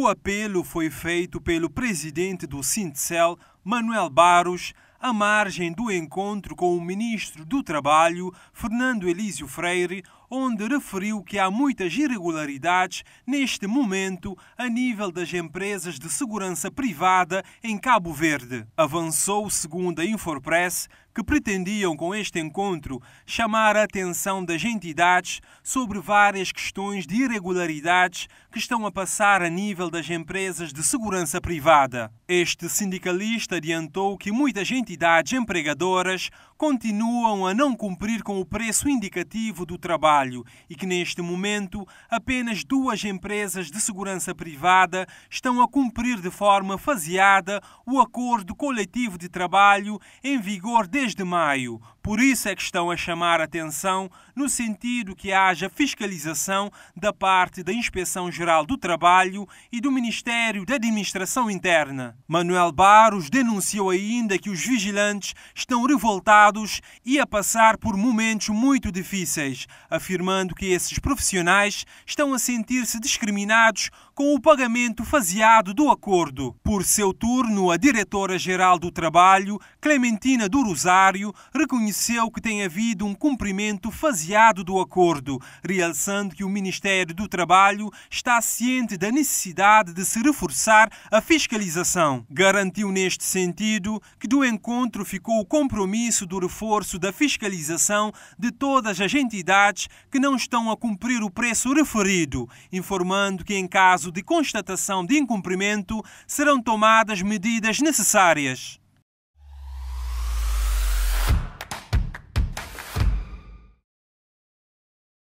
O apelo foi feito pelo presidente do Sintcel, Manuel Barros, à margem do encontro com o ministro do Trabalho, Fernando Elísio Freire, onde referiu que há muitas irregularidades neste momento a nível das empresas de segurança privada em Cabo Verde. Avançou, segundo a Infopress, que pretendiam com este encontro chamar a atenção das entidades sobre várias questões de irregularidades que estão a passar a nível das empresas de segurança privada. Este sindicalista adiantou que muitas entidades empregadoras continuam a não cumprir com o preço indicativo do trabalho trabalho e que neste momento apenas duas empresas de segurança privada estão a cumprir de forma faseada o acordo coletivo de trabalho em vigor desde maio, por isso é que estão a chamar atenção no sentido que haja fiscalização da parte da Inspeção Geral do Trabalho e do Ministério da Administração Interna. Manuel Barros denunciou ainda que os vigilantes estão revoltados e a passar por momentos muito difíceis, afirmando que esses profissionais estão a sentir-se discriminados com o pagamento faseado do acordo. Por seu turno, a diretora-geral do Trabalho, Clementina do Rosário, reconheceu reconheceu que tem havido um cumprimento faseado do acordo, realçando que o Ministério do Trabalho está ciente da necessidade de se reforçar a fiscalização. Garantiu neste sentido que do encontro ficou o compromisso do reforço da fiscalização de todas as entidades que não estão a cumprir o preço referido, informando que em caso de constatação de incumprimento serão tomadas medidas necessárias.